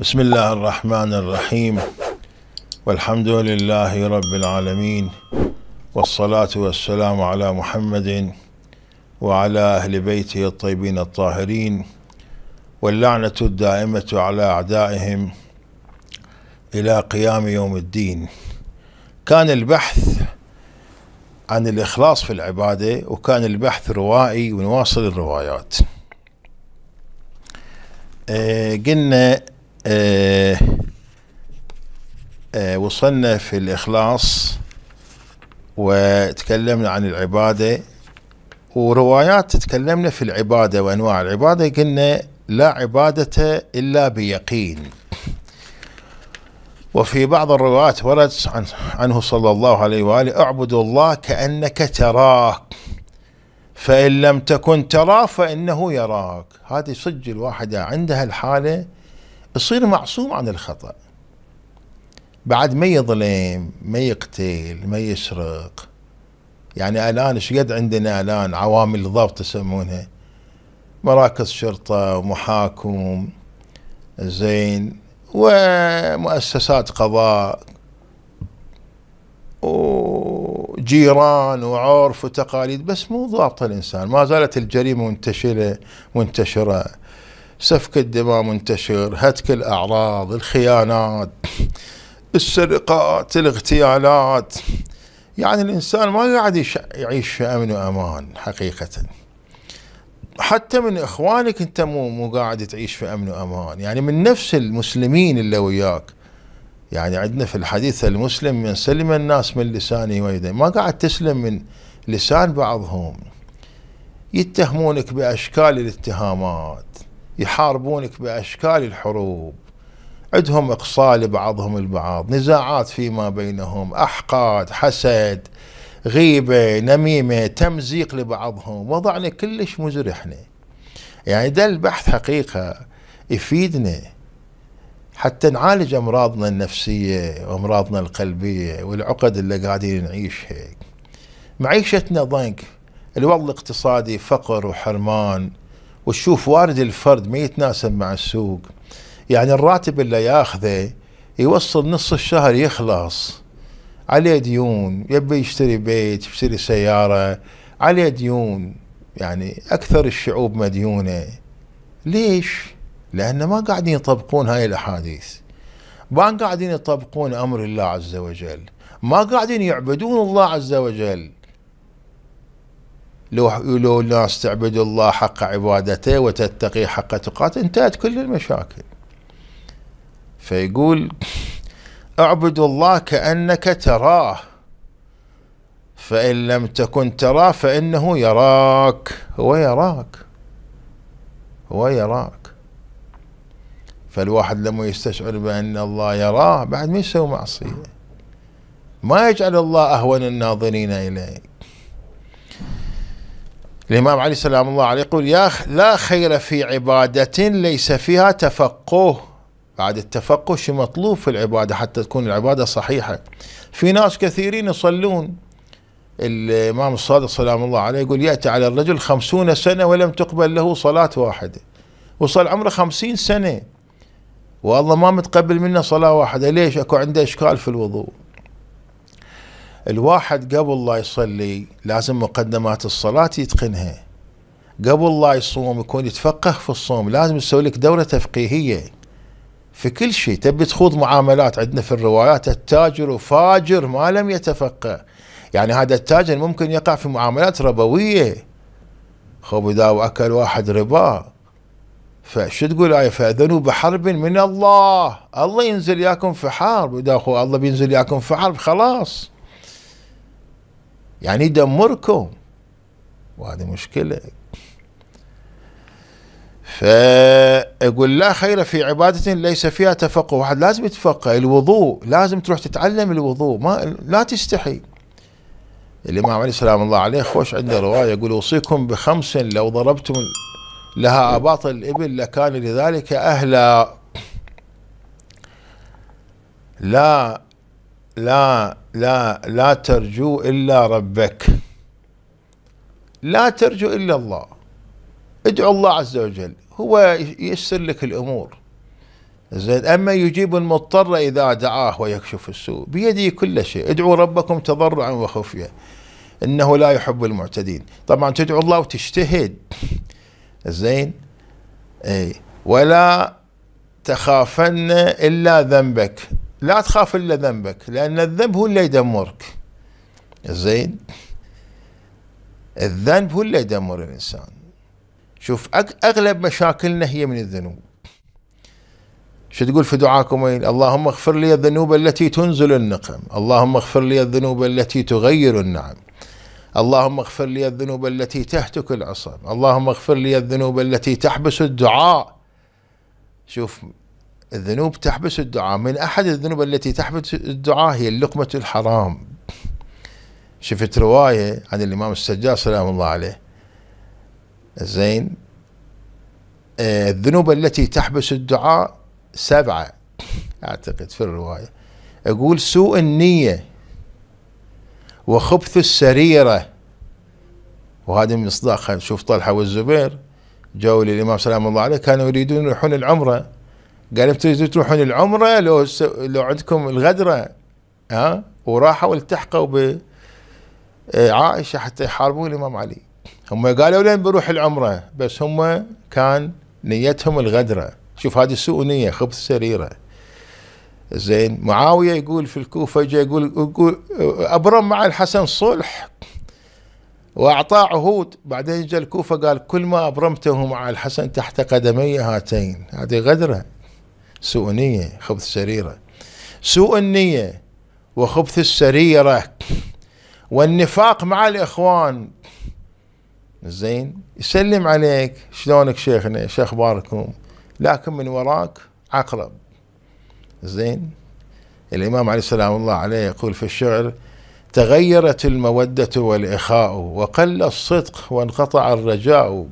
بسم الله الرحمن الرحيم والحمد لله رب العالمين والصلاة والسلام على محمد وعلى أهل بيته الطيبين الطاهرين واللعنة الدائمة على أعدائهم إلى قيام يوم الدين كان البحث عن الإخلاص في العبادة وكان البحث روائي ونواصل الروايات إيه، قلنا آه آه وصلنا في الإخلاص وتكلمنا عن العبادة وروايات تكلمنا في العبادة وأنواع العبادة قلنا لا عبادة إلا بيقين وفي بعض الروايات ورد عنه صلى الله عليه وآله اعبدوا الله كأنك تراه فإن لم تكن تراه فإنه يراك هذه صج الواحدة عندها الحالة يصير معصوم عن الخطأ بعد ما يظلم ما يقتل ما يسرق يعني الان ايش قد عندنا الان عوامل ضبط يسمونها مراكز شرطه ومحاكم زين ومؤسسات قضاء وجيران وعرف وتقاليد بس مو ضابطه الانسان ما زالت الجريمه منتشره منتشره سفك الدماء منتشر هتك الأعراض الخيانات السرقات الاغتيالات يعني الإنسان ما قاعد يعيش في أمن وأمان حقيقة حتى من إخوانك أنت مو مو قاعد تعيش في أمن وأمان يعني من نفس المسلمين اللي وياك يعني عندنا في الحديث المسلم من سلم الناس من لسانه ويده ما قاعد تسلم من لسان بعضهم يتهمونك بأشكال الاتهامات يحاربونك بأشكال الحروب عندهم إقصاء لبعضهم البعض نزاعات فيما بينهم أحقاد حسد غيبة نميمة تمزيق لبعضهم وضعنا كلش مزري احنا يعني ده البحث حقيقة يفيدنا حتى نعالج أمراضنا النفسية وأمراضنا القلبية والعقد اللي قاعدين نعيشها معيشتنا ضنك الوضع الاقتصادي فقر وحرمان وتشوف وارد الفرد ما يتناسب مع السوق يعني الراتب اللي ياخذه يوصل نص الشهر يخلص عليه ديون يبي يشتري بيت يشتري سيارة عليه ديون يعني أكثر الشعوب مديونة ليش؟ لأن ما قاعدين يطبقون هاي الأحاديث ما قاعدين يطبقون أمر الله عز وجل ما قاعدين يعبدون الله عز وجل لو لو ناس تعبد الله حق عبادته وتتقي حق تقاته انتهت كل المشاكل فيقول اعبد الله كأنك تراه فإن لم تكن تراه فإنه يراك هو يراك هو يراك فالواحد لما يستشعر بأن الله يراه بعد ما يسوي معصية ما يجعل الله أهون الناظرين إليك الإمام علي سلام الله عليه يقول يا لا خير في عبادة ليس فيها تفقه بعد التفقه شو مطلوب في العبادة حتى تكون العبادة صحيحة في ناس كثيرين يصلون الإمام الصادق سلام الله عليه يقول يأتي على الرجل خمسون سنة ولم تقبل له صلاة واحدة وصل عمره خمسين سنة والله ما متقبل منه صلاة واحدة ليش أكو عنده إشكال في الوضوء الواحد قبل لا يصلي لازم مقدمات الصلاة يتقنها قبل لا يصوم يكون يتفقه في الصوم لازم يسوي لك دورة تفقيهية في كل شيء تبي تخوض معاملات عندنا في الروايات التاجر فاجر ما لم يتفقه يعني هذا التاجر ممكن يقع في معاملات ربوية خب إذا أكل واحد ربا فشو تقول آية فأذنوا بحرب من الله الله ينزل ياكم في حرب إذا أخو الله بينزل ياكم في حرب خلاص يعني يدمركم وهذه مشكلة فيقول لا خير في عبادة ليس فيها تفقه واحد لازم يتفقه الوضوء لازم تروح تتعلم الوضوء ما لا تستحي الإمام علي سلام الله عليه خوش عنده رواية يقول أوصيكم بخمس لو ضربتم لها أباط الإبل لكان لذلك أهلا لا لا لا لا ترجو إلا ربك لا ترجو إلا الله ادعو الله عز وجل هو ييسر لك الأمور زين أما يجيب المضطر إذا دعاه ويكشف السوء بيده كل شيء ادعوا ربكم تضرعا وخفية إنه لا يحب المعتدين طبعا تدعو الله وتجتهد زين اي ولا تخافن إلا ذنبك لا تخاف الا ذنبك لان الذنب هو اللي يدمرك زين الذنب هو اللي يدمر الانسان شوف اغلب مشاكلنا هي من الذنوب شو تقول في دعاكم وين اللهم اغفر لي الذنوب التي تنزل النقم اللهم اغفر لي الذنوب التي تغير النعم اللهم اغفر لي الذنوب التي تهتك العصب اللهم اغفر لي الذنوب التي تحبس الدعاء شوف الذنوب تحبس الدعاء من أحد الذنوب التي تحبس الدعاء هي اللقمة الحرام شفت رواية عن الإمام السجاد سلام الله عليه زين آه، الذنوب التي تحبس الدعاء سبعة أعتقد في الرواية أقول سوء النية وخبث السريرة وهذا من مصداقها نشوف طلحة والزبير جاؤوا للإمام سلام الله عليه كانوا يريدون يروحون العمرة قال بتجي تروحون العمره لو س... لو عندكم الغدره ها وراحوا التحقوا ب آه، عائشه حتى يحاربوا الامام علي هم قالوا لين بروح العمره بس هم كان نيتهم الغدره شوف هذه سوء نيه خبث سريره زين معاويه يقول في الكوفه جاء يقول, يقول ابرم مع الحسن صلح واعطاه عهود بعدين جاء الكوفه قال كل ما ابرمته مع الحسن تحت قدمي هاتين هذه غدره سوء نية خبث سريرة سوء النية وخبث السريرة والنفاق مع الإخوان زين يسلم عليك شلونك شيخنا شو أخباركم لكن من وراك عقرب زين الإمام عليه السلام الله عليه يقول في الشعر تغيرت المودة والإخاء وقل الصدق وانقطع الرجاء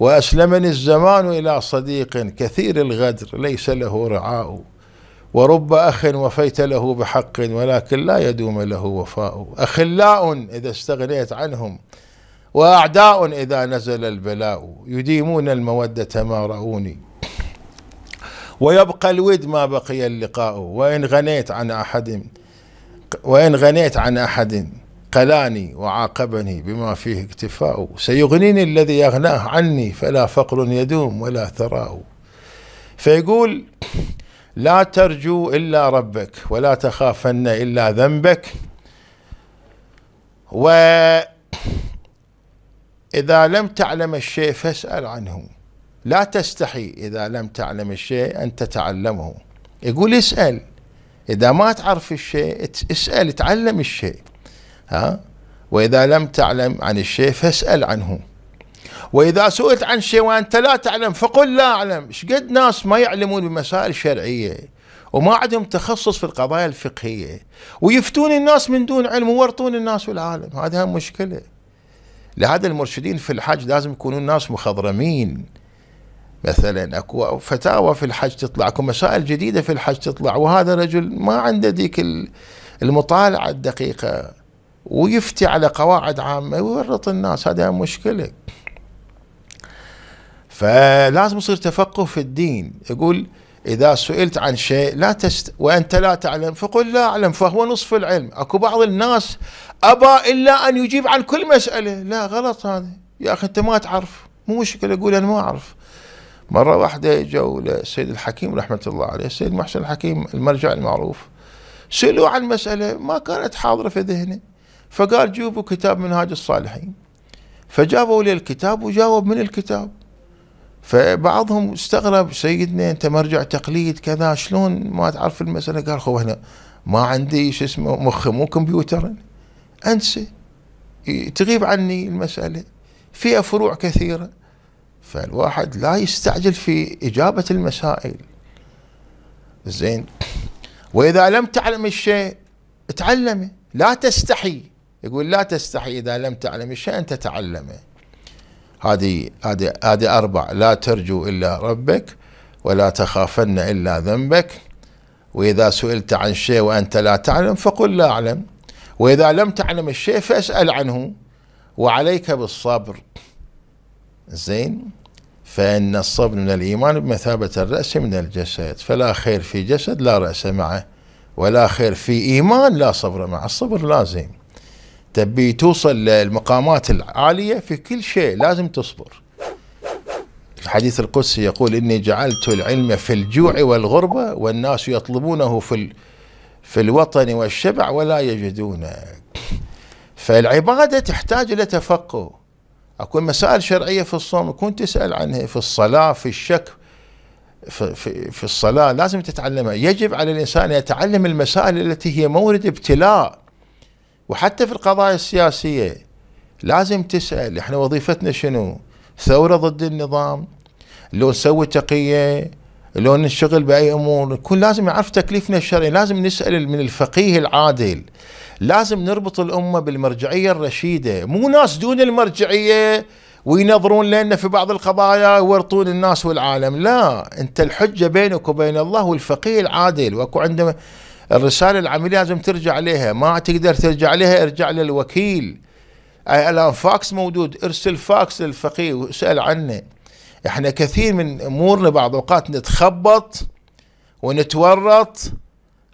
وأسلمني الزمان إلى صديق كثير الغدر ليس له رعاء ورب أخ وفيت له بحق ولكن لا يدوم له وفاء أخلاء إذا استغنيت عنهم وأعداء إذا نزل البلاء يديمون المودة ما رأوني ويبقى الود ما بقي اللقاء وإن غنيت عن أحد وإن غنيت عن أحد قلاني وعاقبني بما فيه اكتفاء سيغنيني الذي أغناه عني فلا فقر يدوم ولا ثراء فيقول لا ترجو إلا ربك ولا تخافن إلا ذنبك وإذا لم تعلم الشيء فاسأل عنه لا تستحي إذا لم تعلم الشيء أن تتعلمه يقول اسأل إذا ما تعرف الشيء اسأل تعلم الشيء ها وإذا لم تعلم عن الشيء فاسأل عنه وإذا سئلت عن شيء وأنت لا تعلم فقل لا أعلم إيش قد ناس ما يعلمون بمسائل شرعية وما عندهم تخصص في القضايا الفقهية ويفتون الناس من دون علم ويورطون الناس والعالم هذه مشكلة لهذا المرشدين في الحج لازم يكونون ناس مخضرمين مثلا اكو فتاوى في الحج تطلع اكو مسائل جديده في الحج تطلع وهذا رجل ما عنده ذيك المطالعه الدقيقه ويفتي على قواعد عامة ويورط الناس هذا مشكلة فلازم يصير تفقه في الدين يقول إذا سئلت عن شيء لا تست وأنت لا تعلم فقل لا أعلم فهو نصف العلم أكو بعض الناس أبى إلا أن يجيب عن كل مسألة لا غلط هذا يا أخي أنت ما تعرف مو مشكلة قول أنا ما أعرف مرة واحدة جو للسيد الحكيم رحمة الله عليه السيد محسن الحكيم المرجع المعروف سئلوا عن مسألة ما كانت حاضرة في ذهنه فقال جيبوا كتاب منهاج الصالحين فجابوا لي الكتاب وجاوب من الكتاب فبعضهم استغرب سيدنا انت مرجع تقليد كذا شلون ما تعرف المساله قال خو انا ما عندي شو اسمه مخ مو كمبيوتر انسى تغيب عني المساله فيها فروع كثيره فالواحد لا يستعجل في اجابه المسائل زين واذا لم تعلم الشيء تعلمه لا تستحي يقول لا تستحي إذا لم تعلم الشيء أن تتعلمه هذه هذه هذه أربع لا ترجو إلا ربك ولا تخافن إلا ذنبك وإذا سئلت عن شيء وأنت لا تعلم فقل لا أعلم وإذا لم تعلم الشيء فاسأل عنه وعليك بالصبر زين فإن الصبر من الإيمان بمثابة الرأس من الجسد فلا خير في جسد لا رأس معه ولا خير في إيمان لا صبر معه الصبر لازم تبي توصل للمقامات العاليه في كل شيء لازم تصبر الحديث القدسي يقول اني جعلت العلم في الجوع والغربه والناس يطلبونه في في الوطن والشبع ولا يجدونه فالعباده تحتاج الى تفقه اكو مسائل شرعيه في الصوم كنت تسال عنها في الصلاه في الشك في, في, في الصلاه لازم تتعلمها يجب على الانسان يتعلم المسائل التي هي مورد ابتلاء وحتى في القضايا السياسية لازم تسأل احنا وظيفتنا شنو ثورة ضد النظام لو نسوي تقية لو نشتغل بأي أمور يكون لازم يعرف تكليفنا الشرعي لازم نسأل من الفقيه العادل لازم نربط الأمة بالمرجعية الرشيدة مو ناس دون المرجعية وينظرون لنا في بعض القضايا ويورطون الناس والعالم لا انت الحجه بينك وبين الله والفقيه العادل واكو عنده الرسالة العملية لازم ترجع عليها ما تقدر ترجع عليها ارجع للوكيل الان فاكس موجود ارسل فاكس للفقيه واسال عنه احنا كثير من امورنا بعض اوقات نتخبط ونتورط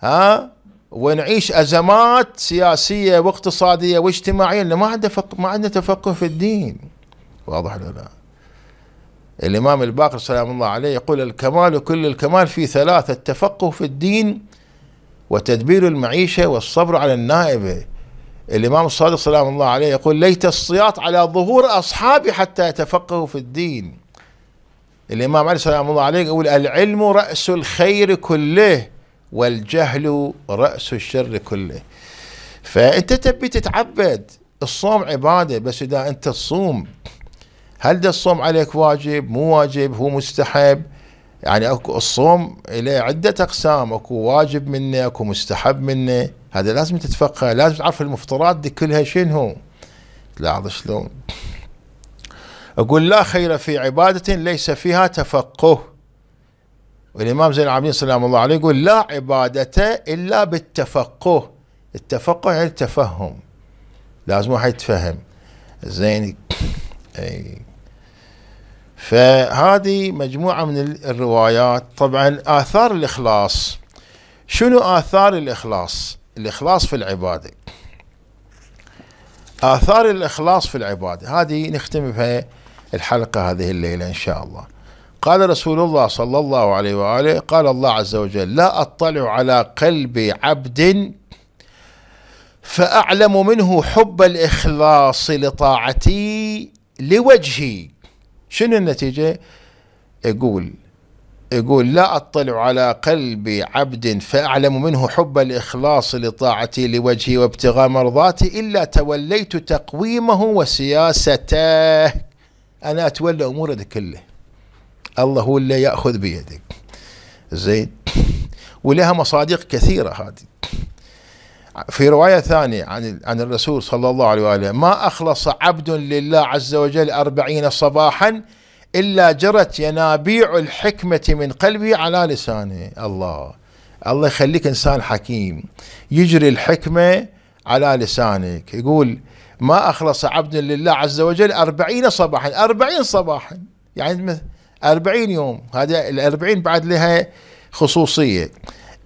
ها ونعيش ازمات سياسيه واقتصاديه واجتماعيه لان ما عندنا ما عندنا تفقه في الدين واضح ولا لا؟ الامام الباقر سلام الله عليه يقول الكمال كل الكمال في ثلاثه التفقه في الدين وتدبير المعيشة والصبر على النائبة الإمام الصادق سلام الله عليه يقول ليت الصياط على ظهور أصحابي حتى يتفقهوا في الدين الإمام علي سلام الله عليه يقول العلم رأس الخير كله والجهل رأس الشر كله فأنت تبي تتعبد الصوم عبادة بس إذا أنت تصوم هل ده الصوم عليك واجب مو واجب هو مستحب يعني اكو الصوم له عده اقسام اكو واجب منه اكو مستحب منه هذا لازم تتفقه لازم تعرف المفطرات دي كلها شنو تلاحظ شلون اقول لا خير في عباده ليس فيها تفقه والامام زين العابدين سلام الله عليه يقول لا عباده الا بالتفقه التفقه يعني التفهم لازم واحد يتفهم زين أي. فهذه مجموعة من الروايات طبعا آثار الإخلاص شنو آثار الإخلاص الإخلاص في العبادة آثار الإخلاص في العبادة هذه نختم بها الحلقة هذه الليلة إن شاء الله قال رسول الله صلى الله عليه وآله قال الله عز وجل لا أطلع على قلب عبد فأعلم منه حب الإخلاص لطاعتي لوجهي شنو النتيجة يقول يقول لا أطلع على قلب عبد فأعلم منه حب الإخلاص لطاعتي لوجهي وابتغاء مرضاتي إلا توليت تقويمه وسياسته أنا أتولى أموره كله الله هو اللي يأخذ بيدك زين ولها مصادق كثيرة هذه في رواية ثانية عن عن الرسول صلى الله عليه وآله ما أخلص عبد لله عز وجل أربعين صباحا إلا جرت ينابيع الحكمة من قلبه على لسانه الله الله يخليك إنسان حكيم يجري الحكمة على لسانك يقول ما أخلص عبد لله عز وجل أربعين صباحا أربعين صباحا يعني أربعين يوم هذا الأربعين بعد لها خصوصية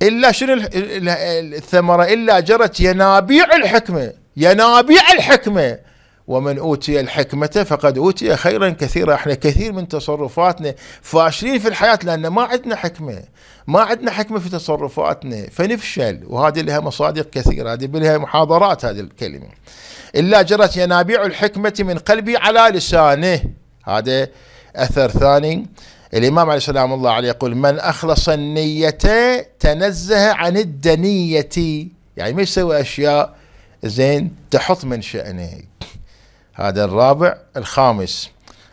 الا شنو الثمره الا جرت ينابيع الحكمه ينابيع الحكمه ومن اوتي الحكمه فقد اوتي خيرا كثيرا احنا كثير من تصرفاتنا فاشلين في الحياه لان ما عندنا حكمه ما عندنا حكمه في تصرفاتنا فنفشل وهذه لها مصادق كثيره هذه لها محاضرات هذه الكلمه الا جرت ينابيع الحكمه من قلبي على لسانه هذا اثر ثاني الإمام عليه السلام الله عليه يقول من أخلص النية تنزه عن الدنية يعني ما يسوي أشياء زين تحط من شأنه هذا الرابع الخامس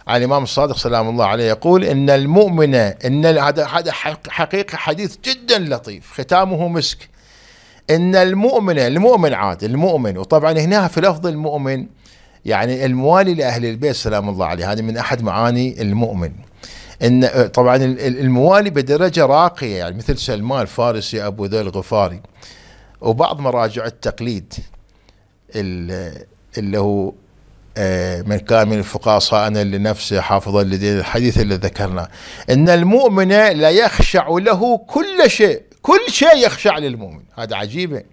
عن الإمام الصادق سلام الله عليه يقول إن المؤمن إن هذا هذا حقيقة حديث جدا لطيف ختامه مسك إن المؤمن المؤمن عاد المؤمن وطبعا هنا في لفظ المؤمن يعني الموالي لأهل البيت سلام الله عليه هذا من أحد معاني المؤمن ان آه، طبعا الموالي بدرجه راقيه يعني مثل سلمان الفارسي ابو ذر الغفاري وبعض مراجع التقليد اللي هو آه، من كان من الفقهاء صائنا لنفسه حافظا لدين الحديث اللي ذكرناه ان المؤمن لا يخشع له كل شيء كل شيء يخشع للمؤمن هذا عجيبه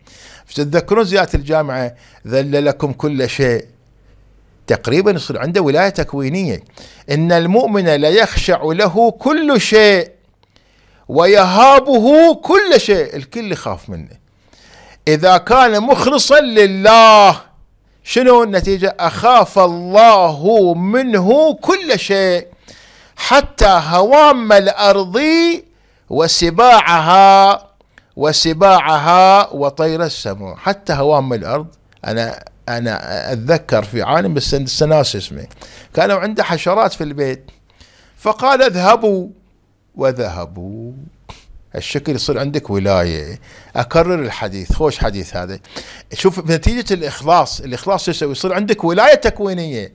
تتذكرون زيارة الجامعة ذل لكم كل شيء تقريبا يصير عنده ولاية تكوينية إن المؤمن ليخشع له كل شيء ويهابه كل شيء الكل يخاف منه إذا كان مخلصا لله شنو النتيجة أخاف الله منه كل شيء حتى هوام الأرض وسباعها وسباعها وطير السماء حتى هوام الأرض أنا انا اتذكر في عالم السناس اسمه كانوا عنده حشرات في البيت فقال اذهبوا وذهبوا الشكل يصير عندك ولايه اكرر الحديث خوش حديث هذا شوف نتيجه الاخلاص الاخلاص يسوي يصير عندك ولايه تكوينيه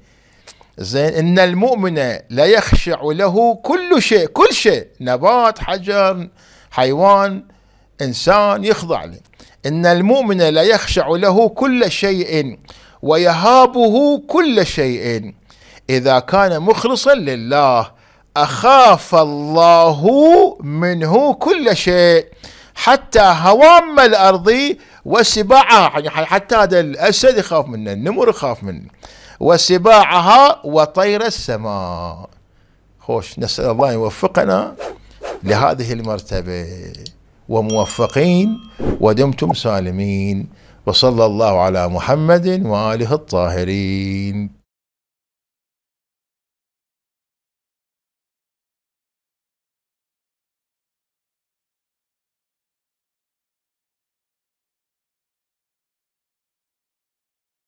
زين ان المؤمن لا يخشع له كل شيء كل شيء نبات حجر حيوان انسان يخضع له إن المؤمن لا يخشع له كل شيء ويهابه كل شيء إذا كان مخلصا لله أخاف الله منه كل شيء حتى هوام الأرض وسباعها يعني حتى هذا الأسد يخاف منه النمر يخاف منه وسباعها وطير السماء خوش نسأل الله يوفقنا لهذه المرتبة وموفقين ودمتم سالمين وصلى الله على محمد واله الطاهرين